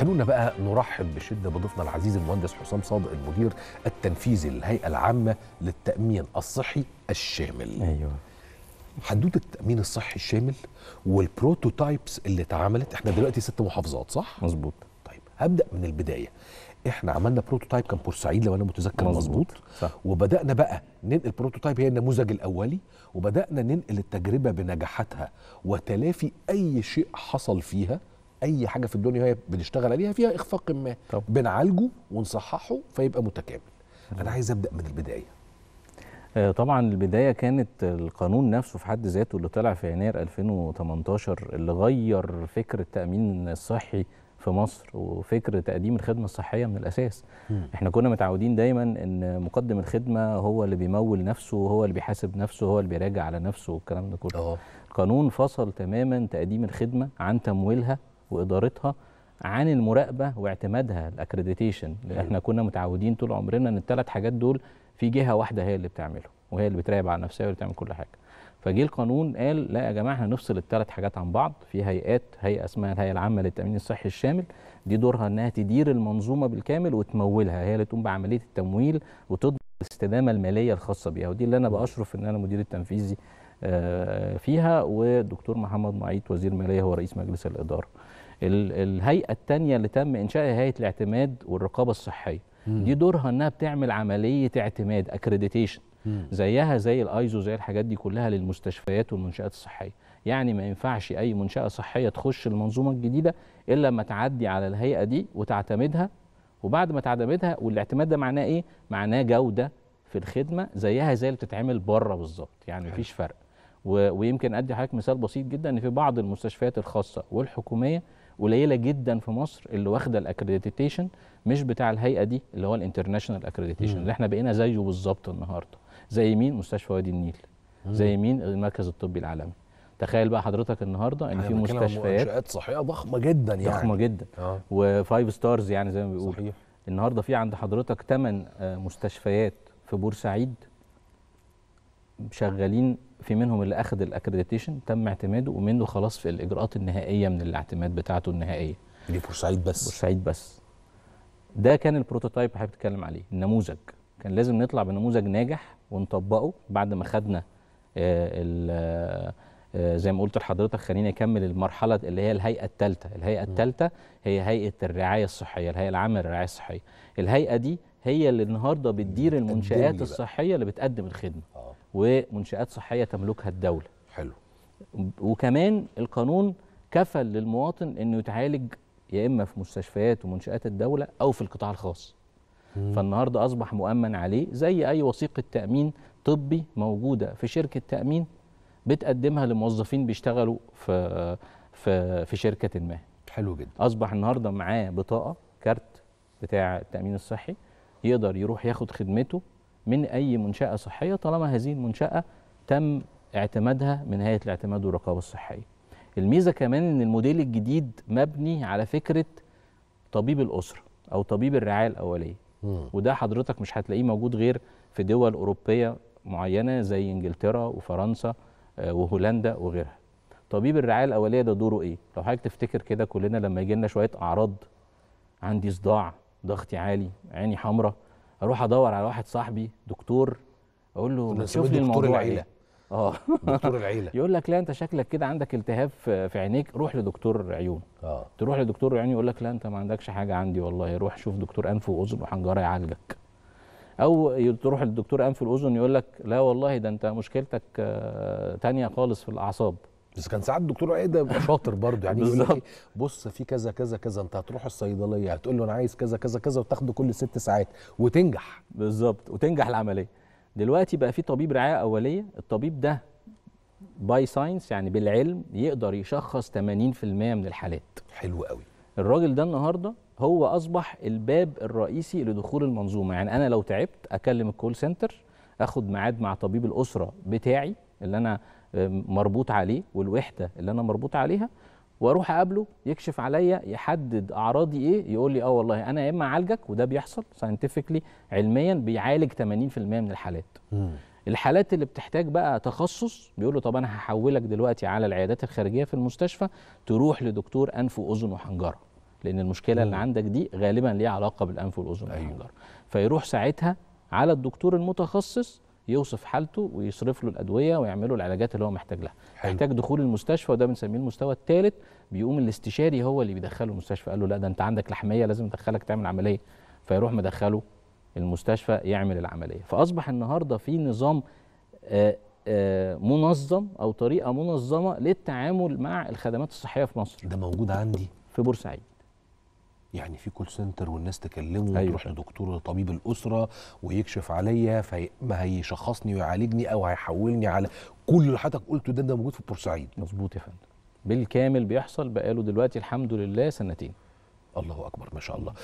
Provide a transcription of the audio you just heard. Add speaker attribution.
Speaker 1: خلونا بقى نرحب بشده بضيفنا العزيز المهندس حسام صادق المدير التنفيذي للهيئه العامه للتامين الصحي الشامل ايوه حدوته التامين الصحي الشامل والبروتوتايبس اللي اتعملت احنا دلوقتي ست محافظات صح مظبوط طيب هبدا من البدايه احنا عملنا بروتوتايب كان بورسعيد لو انا متذكر مظبوط وبدانا بقى ننقل بروتوتايب هي النموذج الاولي وبدانا ننقل التجربه بنجاحاتها وتلافي اي شيء حصل فيها اي حاجه في الدنيا هي بنشتغل عليها فيها اخفاق ما طب. بنعالجه ونصححه فيبقى متكامل انا عايز ابدا من البدايه
Speaker 2: آه، طبعا البدايه كانت القانون نفسه في حد ذاته اللي طلع في يناير 2018 اللي غير فكر التامين الصحي في مصر وفكر تقديم الخدمه الصحيه من الاساس م. احنا كنا متعودين دايما ان مقدم الخدمه هو اللي بيمول نفسه هو اللي بيحاسب نفسه هو اللي بيراجع على نفسه والكلام ده كله أه. القانون فصل تماما تقديم الخدمه عن تمويلها وادارتها عن المراقبه واعتمادها الاكريديتيشن احنا كنا متعودين طول عمرنا ان الثلاث حاجات دول في جهه واحده هي اللي بتعمله وهي اللي بتراقب على نفسها واللي بتعمل كل حاجه فجه القانون قال لا يا جماعه احنا نفصل الثلاث حاجات عن بعض في هيئات هيئه اسمها الهيئه العامه للتامين الصحي الشامل دي دورها انها تدير المنظومه بالكامل وتمولها هي اللي تقوم بعمليه التمويل وتضمن الاستدامه الماليه الخاصه بيها ودي اللي انا باشرف ان انا مدير التنفيذي آه، فيها والدكتور محمد معيط وزير ماليه هو رئيس مجلس الاداره الهيئه الثانيه اللي تم انشائها هيئه الاعتماد والرقابه الصحيه مم. دي دورها انها بتعمل عمليه اعتماد اكريديتيشن زيها زي الايزو زي الحاجات دي كلها للمستشفيات والمنشات الصحيه يعني ما ينفعش اي منشاه صحيه تخش المنظومه الجديده الا ما تعدي على الهيئه دي وتعتمدها وبعد ما تعتمدها والاعتماد ده معناه ايه معناه جوده في الخدمه زيها زي اللي بتتعمل بره بالظبط يعني مفيش فرق ويمكن ادي حضرتك مثال بسيط جدا ان في بعض المستشفيات الخاصه والحكوميه قليله جدا في مصر اللي واخده الاكريديتيشن مش بتاع الهيئه دي اللي هو الانترناشونال اكريديتيشن اللي احنا بقينا زيه بالظبط النهارده زي مين مستشفى وادي النيل مم. زي مين المركز الطبي العالمي تخيل بقى حضرتك النهارده ان يعني في مستشفيات منشات
Speaker 1: صحيه ضخمه جدا يعني ضخمه جدا آه.
Speaker 2: وفايف ستارز يعني زي ما بيقولوا صحيح النهارده في عند حضرتك 8 آه، مستشفيات في بورسعيد شغالين في منهم اللي اخذ الاكريديتيشن تم اعتماده ومنه خلاص في الاجراءات النهائيه من الاعتماد بتاعته النهائيه دي بورسعيد بس بورسعيد بس ده كان البروتوتايب اللي بتتكلم عليه النموذج كان لازم نطلع بنموذج ناجح ونطبقه بعد ما خدنا آه، آه، آه، زي ما قلت لحضرتك خليني اكمل المرحله اللي هي الهيئه الثالثه الهيئه الثالثه هي هيئه الرعايه الصحيه الهيئه العامه للرعايه الصحيه الهيئه دي هي اللي النهارده بتدير المنشات الصحيه اللي بتقدم الخدمه ومنشآت صحية تملكها الدولة حلو وكمان القانون كفل للمواطن انه يتعالج يا اما في مستشفيات ومنشآت الدولة او في القطاع الخاص مم. فالنهارده اصبح مؤمن عليه زي اي وثيقه تامين طبي موجوده في شركه تامين بتقدمها لموظفين بيشتغلوا في في في شركه ما حلو جدا اصبح النهارده معاه بطاقه كارت بتاع التامين الصحي يقدر يروح ياخد خدمته من أي منشأة صحية طالما هذه المنشأة تم اعتمادها من هيئة الاعتماد والرقابة الصحية الميزة كمان أن الموديل الجديد مبني على فكرة طبيب الأسرة أو طبيب الرعاية الأولية وده حضرتك مش هتلاقيه موجود غير في دول أوروبية معينة زي إنجلترا وفرنسا آه، وهولندا وغيرها طبيب الرعايه الاوليه ده دوره ايه لو حضرتك تفتكر كده كلنا لما يجي لنا شويه اعراض عندي صداع ضغطي عالي عيني حمراء اروح ادور على واحد صاحبي دكتور اقول له شوف لي الموضوع العيله إيه؟ اه دكتور العيله يقول لك لا انت شكلك كده عندك التهاب في عينيك روح لدكتور عيون اه تروح لدكتور عيون يقول لك لا انت ما عندكش حاجه عندي والله روح شوف دكتور انف واذن وحنجره يعالجك او تروح لدكتور انف الاذن يقول لك لا والله ده انت مشكلتك آه، تانية خالص في الاعصاب بس كان ساعات الدكتور عيد إيه ده شاطر برضه يعني يقول لك إيه؟ بص في كذا كذا كذا انت هتروح الصيدليه هتقول له انا عايز كذا كذا كذا وتاخده كل ست ساعات وتنجح بالظبط وتنجح العمليه دلوقتي بقى في طبيب رعايه اوليه الطبيب ده باي ساينس يعني بالعلم يقدر يشخص 80% من الحالات حلو قوي الراجل ده النهارده هو اصبح الباب الرئيسي لدخول المنظومه يعني انا لو تعبت اكلم الكول سنتر اخد ميعاد مع طبيب الاسره بتاعي اللي انا مربوط عليه والوحده اللي انا مربوط عليها واروح اقابله يكشف عليا يحدد اعراضي ايه يقول لي اه والله انا يا اما اعالجك وده بيحصل ساينتفكلي علميا بيعالج 80% من الحالات مم. الحالات اللي بتحتاج بقى تخصص بيقول له طب انا هحولك دلوقتي على العيادات الخارجيه في المستشفى تروح لدكتور انف واذن وحنجره لان المشكله مم. اللي عندك دي غالبا ليها علاقه بالانف والاذن أيوه. والحنجره فيروح ساعتها على الدكتور المتخصص يوصف حالته ويصرف له الادويه ويعمل له العلاجات اللي هو محتاج لها حلو. محتاج دخول المستشفى وده بنسميه المستوى الثالث بيقوم الاستشاري هو اللي بيدخله المستشفى قال له لا ده انت عندك لحميه لازم ادخلك تعمل عمليه فيروح مدخله المستشفى يعمل العمليه فاصبح النهارده في نظام آه، آه، منظم او طريقه منظمه للتعامل مع الخدمات الصحيه في مصر ده موجود عندي في بورسعيد
Speaker 1: يعني في كول سنتر والناس تكلمه أيوة وتروح لدكتور طبيب الاسره ويكشف عليا فما هيشخصني ويعالجني او هيحولني على كل اللي حضرتك قلته ده ده موجود في بورسعيد
Speaker 2: مظبوط يا فندم بالكامل بيحصل بقاله دلوقتي الحمد لله سنتين الله اكبر ما شاء الله